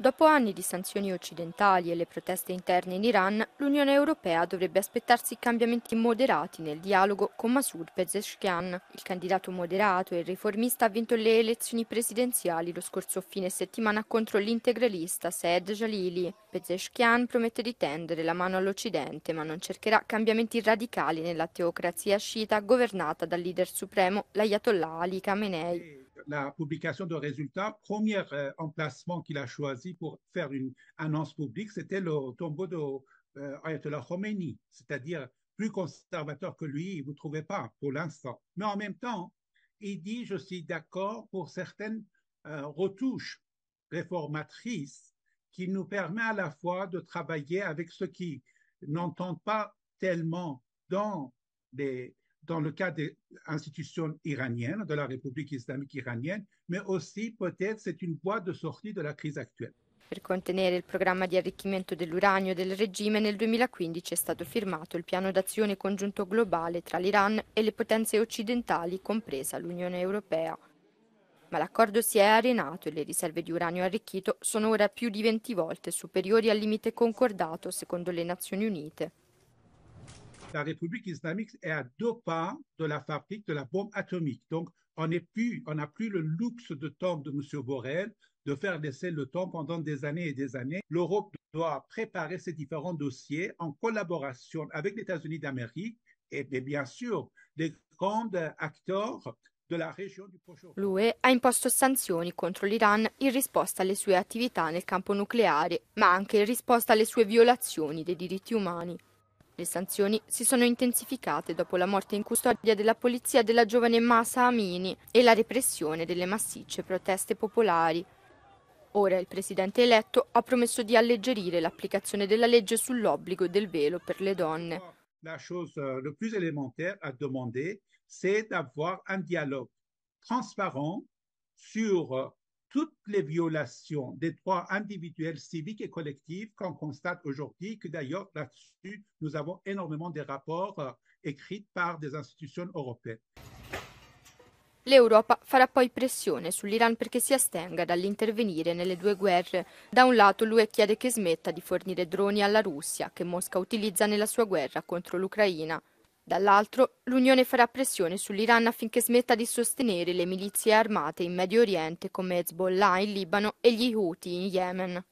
Dopo anni di sanzioni occidentali e le proteste interne in Iran, l'Unione Europea dovrebbe aspettarsi cambiamenti moderati nel dialogo con Masud Pezeshkian. Il candidato moderato e riformista ha vinto le elezioni presidenziali lo scorso fine settimana contro l'integralista Saed Jalili. Pezeshkian promette di tendere la mano all'Occidente, ma non cercherà cambiamenti radicali nella teocrazia sciita governata dal leader supremo, l'Ayatollah Ali Khamenei. la publication de résultats, premier euh, emplacement qu'il a choisi pour faire une annonce publique, c'était le tombeau de euh, Ayatollah Khomeini, c'est-à-dire plus conservateur que lui, vous ne trouvez pas pour l'instant. Mais en même temps, il dit, je suis d'accord pour certaines euh, retouches réformatrices qui nous permettent à la fois de travailler avec ceux qui n'entendent pas tellement dans des dans le cadre des institutions iraniennes, de la République islamique iranienne, mais aussi peut-être c'est une voie de sortie de la crise actuelle. Per contenere il programma di arricchimento dell'uranio del regime, nel 2015 è stato firmato il piano d'azione congiunto globale tra l'Iran e le potenze occidentali, compresa l'Unione Europea. Ma l'accordo si è arenato e le riserve di uranio arricchito sono ora più di 20 volte superiori al limite concordato secondo le Nazioni Unite. la République islamique est à deux pas de la fabrique de la bombe atomique. Donc, on n'a plus, le luxe de temps de M. Borrell de faire laisser le temps pendant des années et des années. L'Europe doit préparer ces différents dossiers en collaboration avec les États-Unis d'Amérique et, bien sûr les grands acteurs région du Proche-Orient. L'UE a imposto sanctions contre l'Iran in à alle sue attività nel campo nucléaire, ma anche in risposta alle sue violazioni des diritti umani. Le sanzioni si sono intensificate dopo la morte in custodia della polizia della giovane Masa Amini e la repressione delle massicce proteste popolari. Ora il presidente eletto ha promesso di alleggerire l'applicazione della legge sull'obbligo del velo per le donne. La cosa più elementare a è di avere un dialogo trasparente sur euh, toutes les violations des droits individuels, civiques et collectifs qu'on constate aujourd'hui, que d'ailleurs là-dessus, nous avons énormément de rapports euh, écrits par des institutions européennes. L'Europa farà poi pressione sull'Iran perché si astenga dall'intervenire nelle due guerre. Da un lato l'UE chiede che smetta di fornire droni alla Russia che Mosca utilizza nella sua guerra contro l'Ucraina. Dall'altro, l'Unione farà pressione sull'Iran affinché smetta di sostenere le milizie armate in Medio Oriente come Hezbollah in Libano e gli Houthi in Yemen.